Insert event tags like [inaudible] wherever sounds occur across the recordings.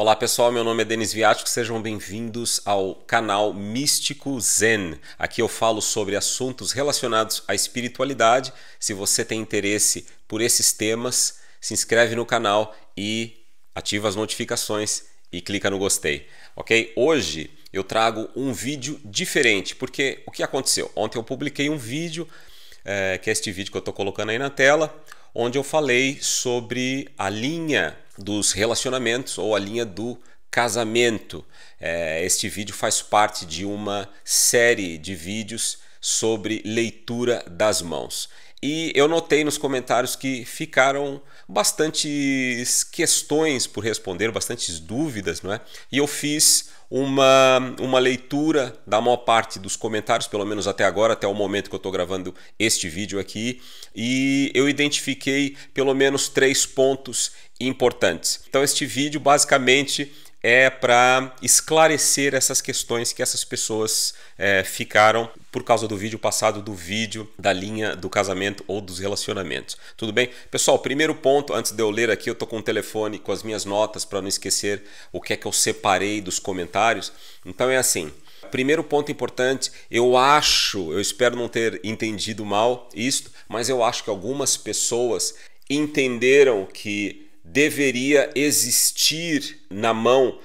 Olá pessoal, meu nome é Denis Viático, sejam bem-vindos ao canal Místico Zen. Aqui eu falo sobre assuntos relacionados à espiritualidade. Se você tem interesse por esses temas, se inscreve no canal e ativa as notificações e clica no gostei, ok? Hoje eu trago um vídeo diferente, porque o que aconteceu? Ontem eu publiquei um vídeo, é, que é este vídeo que eu estou colocando aí na tela, onde eu falei sobre a linha dos relacionamentos ou a linha do casamento. É, este vídeo faz parte de uma série de vídeos sobre leitura das mãos. E eu notei nos comentários que ficaram bastantes questões por responder, bastantes dúvidas, não é? E eu fiz uma, uma leitura da maior parte dos comentários, pelo menos até agora, até o momento que eu estou gravando este vídeo aqui, e eu identifiquei pelo menos três pontos importantes. Então, este vídeo basicamente é para esclarecer essas questões que essas pessoas é, ficaram por causa do vídeo passado, do vídeo da linha do casamento ou dos relacionamentos. Tudo bem? Pessoal, primeiro ponto, antes de eu ler aqui, eu tô com o telefone com as minhas notas para não esquecer o que é que eu separei dos comentários. Então é assim. Primeiro ponto importante, eu acho, eu espero não ter entendido mal isto, mas eu acho que algumas pessoas entenderam que deveria existir na mão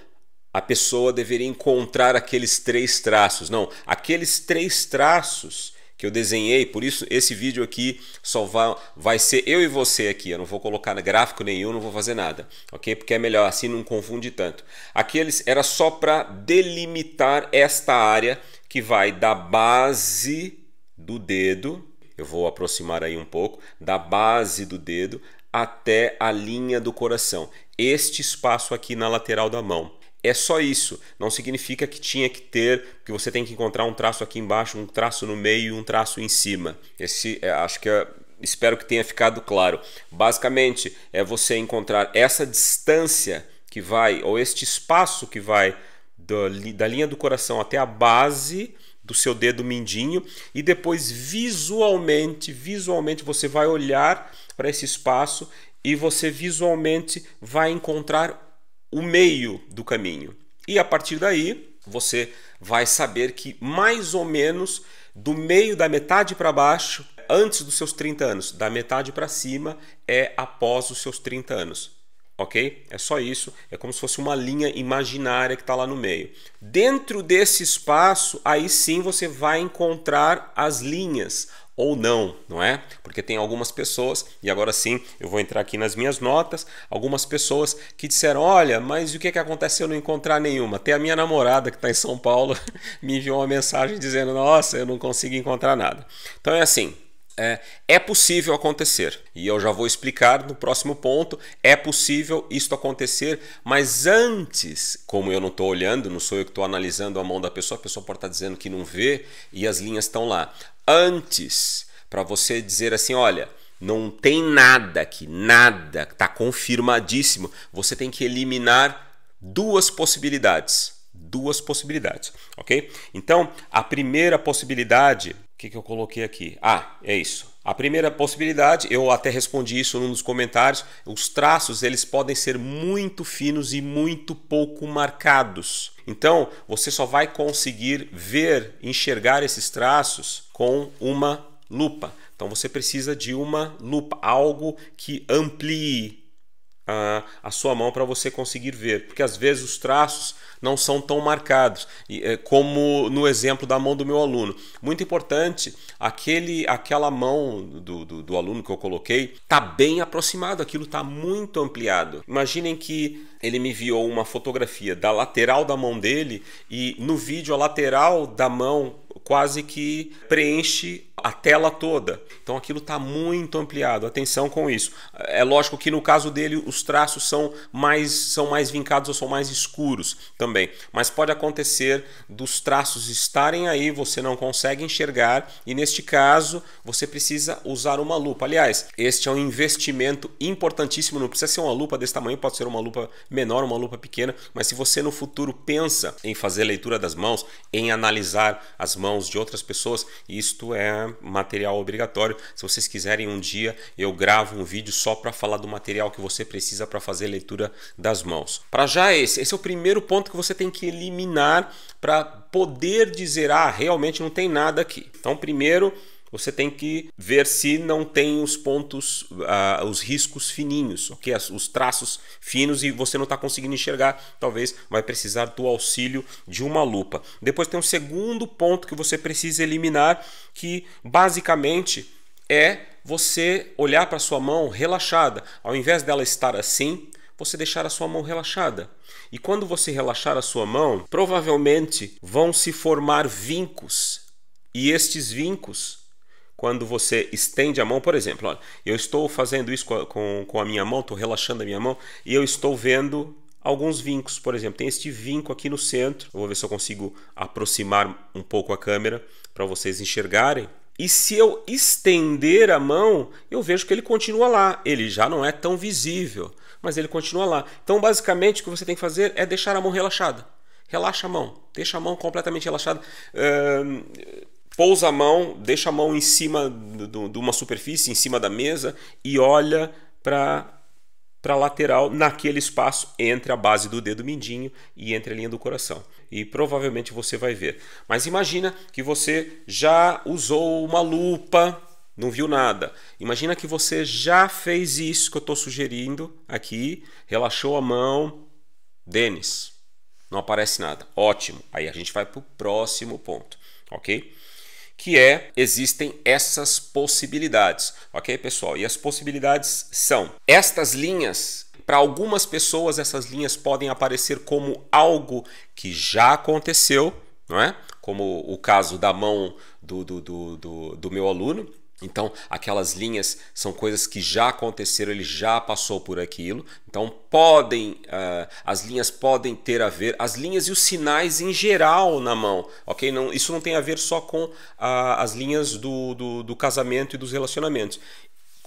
a pessoa deveria encontrar aqueles três traços. Não, aqueles três traços que eu desenhei, por isso esse vídeo aqui só vai, vai ser eu e você aqui. Eu não vou colocar gráfico nenhum, não vou fazer nada, ok? Porque é melhor, assim não confunde tanto. Aqueles era só para delimitar esta área que vai da base do dedo. Eu vou aproximar aí um pouco da base do dedo até a linha do coração, este espaço aqui na lateral da mão. É só isso, não significa que tinha que ter, que você tem que encontrar um traço aqui embaixo, um traço no meio e um traço em cima. Esse é, acho que é, espero que tenha ficado claro. Basicamente é você encontrar essa distância que vai, ou este espaço que vai da linha do coração até a base do seu dedo mindinho e depois visualmente, visualmente você vai olhar para esse espaço e você visualmente vai encontrar o meio do caminho. E a partir daí, você vai saber que mais ou menos do meio da metade para baixo, antes dos seus 30 anos, da metade para cima é após os seus 30 anos ok? É só isso. É como se fosse uma linha imaginária que está lá no meio. Dentro desse espaço, aí sim você vai encontrar as linhas ou não, não é? Porque tem algumas pessoas, e agora sim eu vou entrar aqui nas minhas notas, algumas pessoas que disseram: Olha, mas o que, que acontece se eu não encontrar nenhuma? Até a minha namorada que está em São Paulo [laughs] me enviou uma mensagem dizendo: Nossa, eu não consigo encontrar nada. Então é assim: é, é, possível acontecer. E eu já vou explicar no próximo ponto. É possível isto acontecer, mas antes, como eu não estou olhando, não sou eu que estou analisando a mão da pessoa, a pessoa pode estar tá dizendo que não vê e as linhas estão lá. Antes, para você dizer assim: olha, não tem nada aqui, nada, está confirmadíssimo, você tem que eliminar duas possibilidades. Duas possibilidades, ok? Então, a primeira possibilidade que, que eu coloquei aqui? Ah, é isso. A primeira possibilidade, eu até respondi isso num dos comentários, os traços eles podem ser muito finos e muito pouco marcados. Então, você só vai conseguir ver, enxergar esses traços com uma lupa. Então você precisa de uma lupa, algo que amplie a, sua mão para você conseguir ver, porque às vezes os traços não são tão marcados, eh, como no exemplo da mão do meu aluno. Muito importante, aquele, aquela mão do, do, do aluno que eu coloquei está bem aproximado, aquilo está muito ampliado. Imaginem que ele me enviou uma fotografia da lateral da mão dele e no vídeo a lateral da mão quase que preenche a tela toda. Então aquilo está muito ampliado. Atenção com isso. É lógico que no caso dele os traços são mais são mais vincados ou são mais escuros também, mas pode acontecer dos traços estarem aí, você não consegue enxergar e neste caso você precisa usar uma lupa. Aliás, este é um investimento importantíssimo, não precisa ser uma lupa desse tamanho, pode ser uma lupa menor, uma lupa pequena, mas se você no futuro pensa em fazer leitura das mãos, em analisar as mãos de outras pessoas, isto é material, obrigatório. Se vocês quiserem um dia, eu gravo um vídeo só para falar do material que você precisa para fazer leitura das mãos. Para já esse, esse é o primeiro ponto que você tem que eliminar para poder dizer, ah, realmente não tem nada aqui. Então, primeiro, você tem que ver se não tem os pontos, uh, os riscos fininhos, ok? os traços finos e você não está conseguindo enxergar, talvez vai precisar do auxílio de uma lupa. Depois tem um segundo ponto que você precisa eliminar, que basicamente é você olhar para sua mão relaxada, ao invés dela estar assim, você deixar a sua mão relaxada. E quando você relaxar a sua mão, provavelmente vão se formar vincos. E estes vincos quando você estende a mão, por exemplo, olha, eu estou fazendo isso com a, com, com a minha mão, estou relaxando a minha mão e eu estou vendo alguns vincos, por exemplo, tem este vinco aqui no centro. Eu vou ver se eu consigo aproximar um pouco a câmera para vocês enxergarem. E se eu estender a mão, eu vejo que ele continua lá. Ele já não é tão visível, mas ele continua lá. Então, basicamente, o que você tem que fazer é deixar a mão relaxada. Relaxa a mão, deixa a mão completamente relaxada. Uh, pousa a mão, deixa a mão em cima de uma superfície, em cima da mesa e olha para para a lateral naquele espaço entre a base do dedo mindinho e entre a linha do coração. E provavelmente você vai ver. Mas imagina que você já usou uma lupa, não viu nada. Imagina que você já fez isso que eu estou sugerindo aqui, relaxou a mão, Denis, não aparece nada. Ótimo. Aí a gente vai para o próximo ponto, ok? que é existem essas possibilidades, ok, pessoal? E as possibilidades são estas linhas. Para algumas pessoas, essas linhas podem aparecer como algo que já aconteceu, não é? Como o caso da mão do, do, do, do, do meu aluno, então, aquelas linhas são coisas que já aconteceram, ele já passou por aquilo. Então, podem, uh, as linhas podem ter a ver, as linhas e os sinais em geral na mão, ok? Não, isso não tem a ver só com uh, as linhas do, do, do casamento e dos relacionamentos.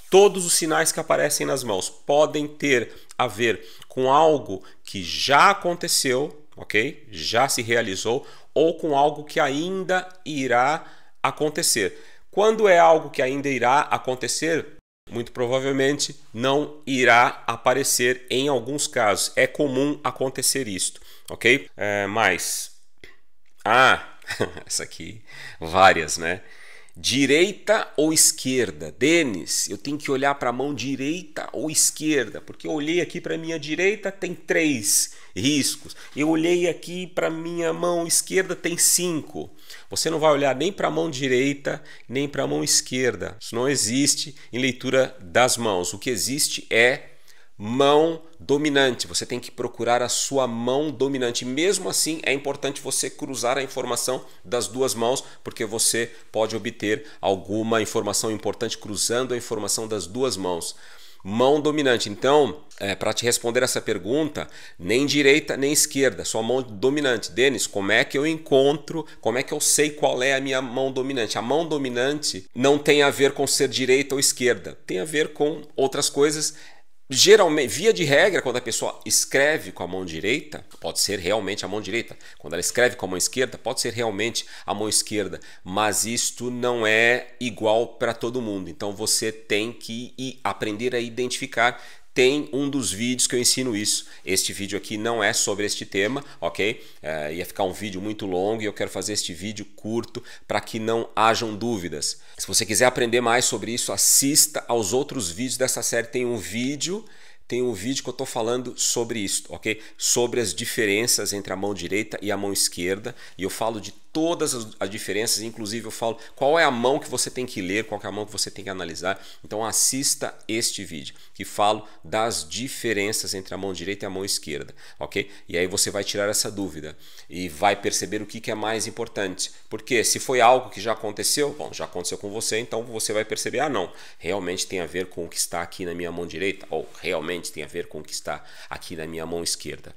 Todos os sinais que aparecem nas mãos podem ter a ver com algo que já aconteceu, ok? Já se realizou, ou com algo que ainda irá acontecer. Quando é algo que ainda irá acontecer, muito provavelmente não irá aparecer em alguns casos. É comum acontecer isto, ok? É, mas. Ah, [laughs] essa aqui, várias, né? Direita ou esquerda? Denis, eu tenho que olhar para a mão direita ou esquerda, porque eu olhei aqui para a minha direita, tem três riscos. Eu olhei aqui para a minha mão esquerda, tem cinco. Você não vai olhar nem para a mão direita, nem para a mão esquerda. Isso não existe em leitura das mãos. O que existe é mão dominante. Você tem que procurar a sua mão dominante. Mesmo assim, é importante você cruzar a informação das duas mãos, porque você pode obter alguma informação importante cruzando a informação das duas mãos. Mão dominante. Então, é, para te responder essa pergunta, nem direita nem esquerda, sua mão dominante. Denis, como é que eu encontro, como é que eu sei qual é a minha mão dominante? A mão dominante não tem a ver com ser direita ou esquerda, tem a ver com outras coisas. Geralmente, via de regra, quando a pessoa escreve com a mão direita, pode ser realmente a mão direita. Quando ela escreve com a mão esquerda, pode ser realmente a mão esquerda. Mas isto não é igual para todo mundo. Então você tem que aprender a identificar tem um dos vídeos que eu ensino isso. Este vídeo aqui não é sobre este tema, ok? É, ia ficar um vídeo muito longo e eu quero fazer este vídeo curto para que não hajam dúvidas. Se você quiser aprender mais sobre isso, assista aos outros vídeos dessa série. Tem um vídeo tem um vídeo que eu estou falando sobre isso, ok? Sobre as diferenças entre a mão direita e a mão esquerda. E eu falo de todas as, as, diferenças, inclusive eu falo qual é a mão que você tem que ler, qual é a mão que você tem que analisar. Então assista este vídeo que falo das diferenças entre a mão direita e a mão esquerda, ok? E aí você vai tirar essa dúvida e vai perceber o que, que é mais importante. Porque se foi algo que já aconteceu, bom, já aconteceu com você, então você vai perceber, ah não, realmente tem a ver com o que está aqui na minha mão direita, ou realmente tem a ver com o que está aqui na minha mão esquerda.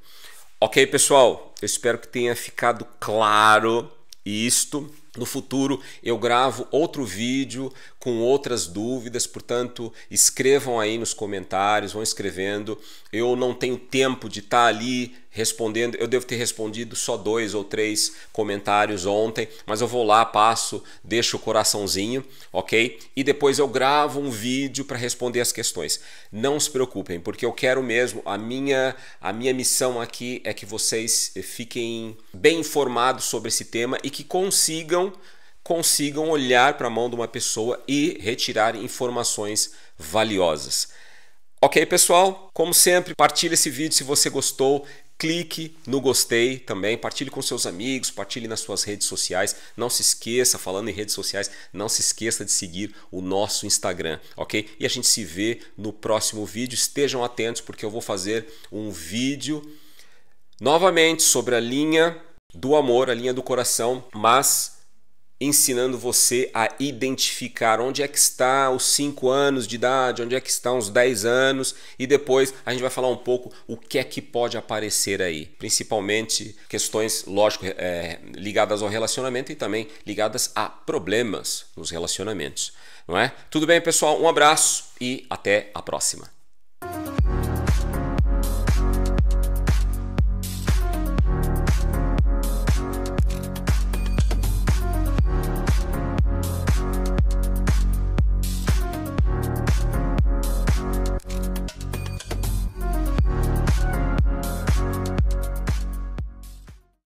Ok, pessoal, eu espero que tenha ficado claro isto no futuro eu gravo outro vídeo com outras dúvidas, portanto, escrevam aí nos comentários, vão escrevendo. Eu não tenho tempo de estar tá ali respondendo. Eu devo ter respondido só dois ou três comentários ontem, mas eu vou lá, passo, deixo o coraçãozinho, ok? E depois eu gravo um vídeo para responder as questões. Não se preocupem, porque eu quero mesmo. A minha, a minha missão aqui é que vocês fiquem bem informados sobre esse tema e que consigam consigam consigam olhar para a mão de uma pessoa e retirar informações valiosas. Ok, pessoal? Como sempre, partilhe esse vídeo se você gostou. Clique no gostei também, partilhe com seus amigos, partilhe nas suas redes sociais. Não se esqueça, falando em redes sociais, não se esqueça de seguir o nosso Instagram, ok? E a gente se vê no próximo vídeo. Estejam atentos porque eu vou fazer um vídeo novamente sobre a linha do amor, a linha do coração, mas ensinando você a identificar onde é que está os 5 anos de idade, onde é que estão os 10 anos e depois a gente vai falar um pouco o que é que pode aparecer aí, principalmente questões, lógico, é, ligadas ao relacionamento e também ligadas a problemas nos relacionamentos, não é? Tudo bem, pessoal? Um abraço e até a próxima.